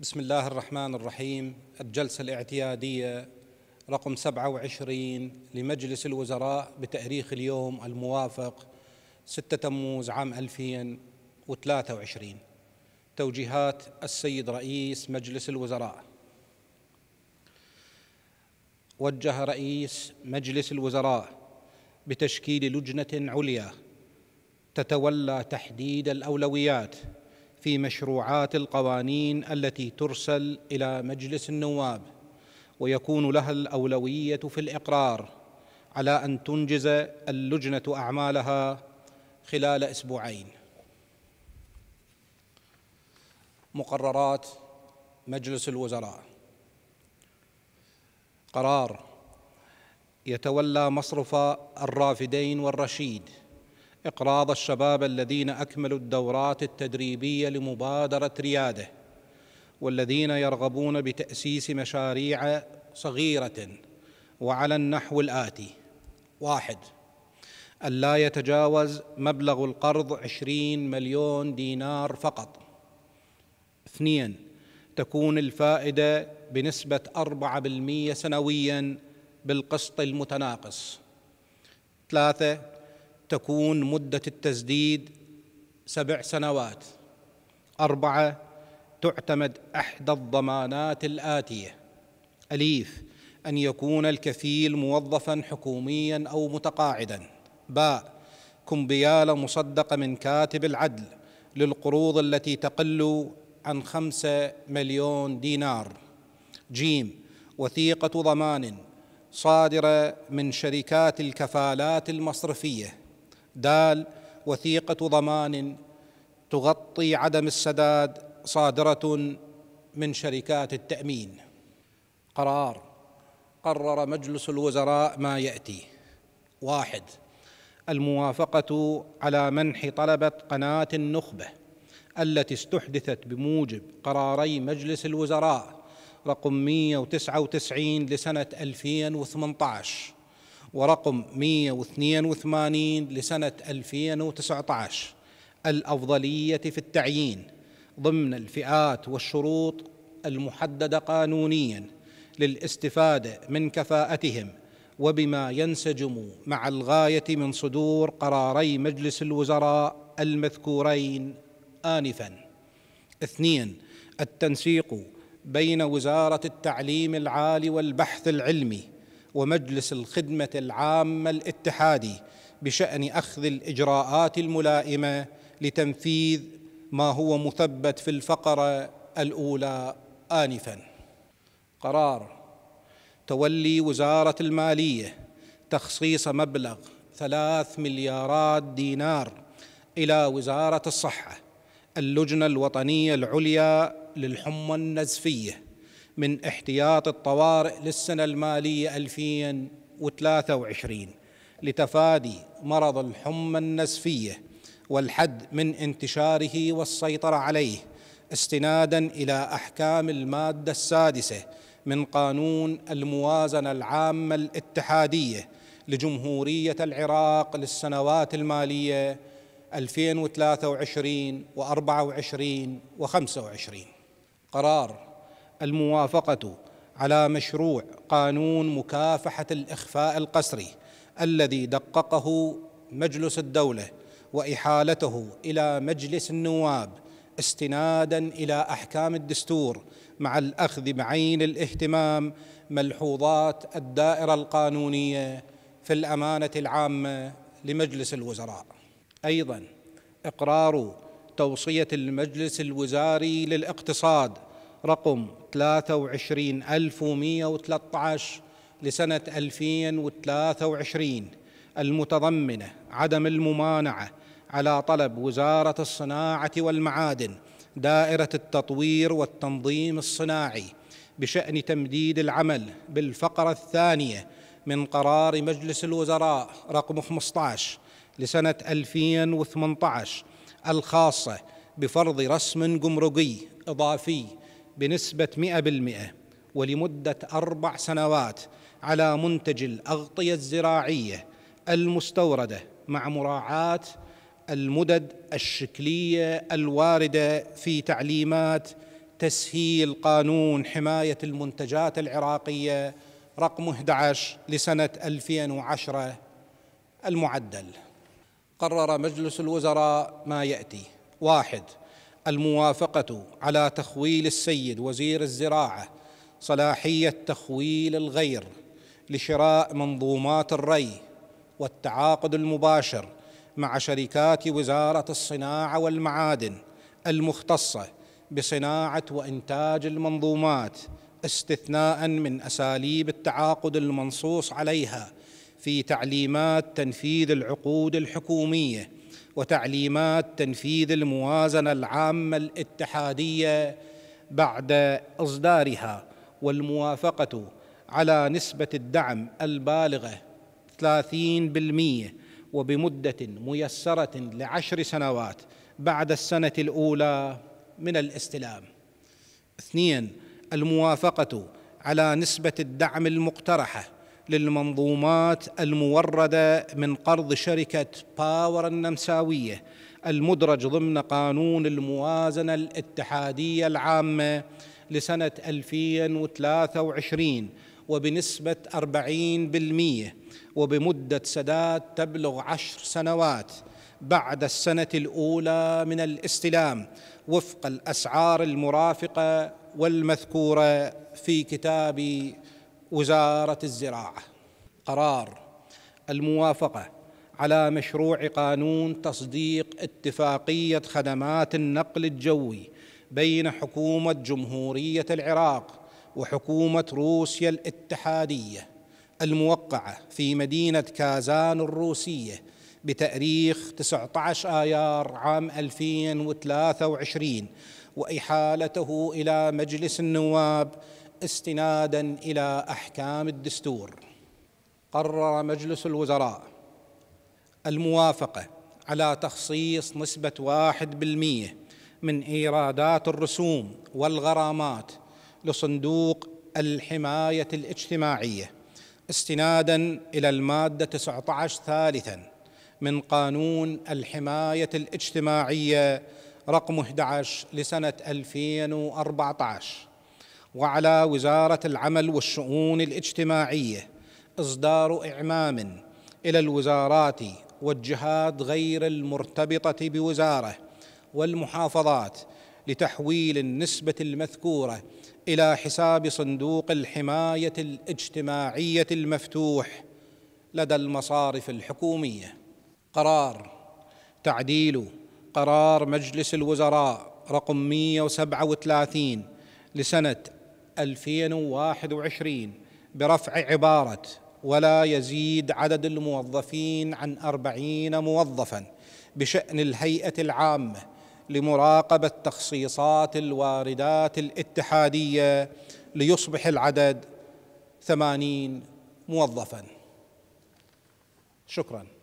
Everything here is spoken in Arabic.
بسم الله الرحمن الرحيم الجلسة الاعتيادية رقم 27 لمجلس الوزراء بتاريخ اليوم الموافق 6 تموز عام 2023 توجيهات السيد رئيس مجلس الوزراء وجه رئيس مجلس الوزراء بتشكيل لجنة عليا تتولى تحديد الأولويات في مشروعات القوانين التي ترسل الى مجلس النواب ويكون لها الاولويه في الاقرار على ان تنجز اللجنه اعمالها خلال اسبوعين مقررات مجلس الوزراء قرار يتولى مصرف الرافدين والرشيد إقراض الشباب الذين أكملوا الدورات التدريبية لمبادرة رياده والذين يرغبون بتأسيس مشاريع صغيرة وعلى النحو الآتي واحد ألا يتجاوز مبلغ القرض عشرين مليون دينار فقط اثنين تكون الفائدة بنسبة أربعة بالمئة سنويا بالقسط المتناقص ثلاثة تكون مدة التسديد سبع سنوات أربعة تعتمد إحدى الضمانات الآتية أليف أن يكون الكفيل موظفا حكوميا أو متقاعدا باء كمبيالة مصدقة من كاتب العدل للقروض التي تقل عن خمسة مليون دينار جيم وثيقة ضمان صادرة من شركات الكفالات المصرفية د وثيقة ضمان تغطي عدم السداد صادرة من شركات التأمين قرار قرر مجلس الوزراء ما يأتي واحد الموافقة على منح طلبة قناة النخبة التي استحدثت بموجب قراري مجلس الوزراء رقم 199 لسنة 2018 ورقم 182 لسنة 2019 الأفضلية في التعيين ضمن الفئات والشروط المحددة قانونيا للاستفادة من كفاءتهم وبما ينسجم مع الغاية من صدور قراري مجلس الوزراء المذكورين آنفا اثنين التنسيق بين وزارة التعليم العالي والبحث العلمي ومجلس الخدمة العامة الاتحادي بشأن أخذ الإجراءات الملائمة لتنفيذ ما هو مثبت في الفقرة الأولى آنفا قرار تولي وزارة المالية تخصيص مبلغ ثلاث مليارات دينار إلى وزارة الصحة اللجنة الوطنية العليا للحمى النزفيه من احتياط الطوارئ للسنة المالية 2023 لتفادي مرض الحمى النزفية والحد من انتشاره والسيطرة عليه استنادا إلى أحكام المادة السادسة من قانون الموازنة العامة الاتحادية لجمهورية العراق للسنوات المالية 2023 و24 و25 قرار الموافقة على مشروع قانون مكافحة الإخفاء القسري الذي دققه مجلس الدولة وإحالته إلى مجلس النواب استنادا إلى أحكام الدستور مع الأخذ بعين الاهتمام ملحوظات الدائرة القانونية في الأمانة العامة لمجلس الوزراء أيضا إقرار توصية المجلس الوزاري للاقتصاد رقم 23113 لسنة 2023 المتضمنة عدم الممانعة على طلب وزارة الصناعة والمعادن دائرة التطوير والتنظيم الصناعي بشأن تمديد العمل بالفقرة الثانية من قرار مجلس الوزراء رقم 15 لسنة 2018 الخاصة بفرض رسم جمركي إضافي بنسبة 100% ولمدة أربع سنوات على منتج الأغطية الزراعية المستوردة مع مراعاة المدد الشكلية الواردة في تعليمات تسهيل قانون حماية المنتجات العراقية رقم 11 لسنة 2010 المعدل قرر مجلس الوزراء ما يأتي واحد الموافقه على تخويل السيد وزير الزراعه صلاحيه تخويل الغير لشراء منظومات الري والتعاقد المباشر مع شركات وزاره الصناعه والمعادن المختصه بصناعه وانتاج المنظومات استثناء من اساليب التعاقد المنصوص عليها في تعليمات تنفيذ العقود الحكوميه وتعليمات تنفيذ الموازنه العامه الاتحاديه بعد اصدارها والموافقه على نسبه الدعم البالغه 30% وبمده ميسره لعشر سنوات بعد السنه الاولى من الاستلام. اثنين الموافقه على نسبه الدعم المقترحه للمنظومات المورده من قرض شركه باور النمساويه المدرج ضمن قانون الموازنه الاتحاديه العامه لسنه 2023 وبنسبه 40% وبمده سداد تبلغ عشر سنوات بعد السنه الاولى من الاستلام وفق الاسعار المرافقه والمذكوره في كتاب وزارة الزراعة قرار الموافقة على مشروع قانون تصديق اتفاقية خدمات النقل الجوي بين حكومة جمهورية العراق وحكومة روسيا الاتحادية الموقعة في مدينة كازان الروسية بتاريخ 19 آيار عام 2023 وإحالته إلى مجلس النواب استنادا الى احكام الدستور قرر مجلس الوزراء الموافقه على تخصيص نسبه واحد بالمئه من ايرادات الرسوم والغرامات لصندوق الحمايه الاجتماعيه استنادا الى الماده 19 ثالثا من قانون الحمايه الاجتماعيه رقم 11 لسنه 2014 وعلى وزارة العمل والشؤون الاجتماعية إصدار إعمام إلى الوزارات والجهات غير المرتبطة بوزارة والمحافظات لتحويل النسبة المذكورة إلى حساب صندوق الحماية الاجتماعية المفتوح لدى المصارف الحكومية قرار تعديل قرار مجلس الوزراء رقم 137 لسنة 2021 برفع عبارة ولا يزيد عدد الموظفين عن أربعين موظفا بشأن الهيئة العامة لمراقبة تخصيصات الواردات الاتحادية ليصبح العدد ثمانين موظفا شكراً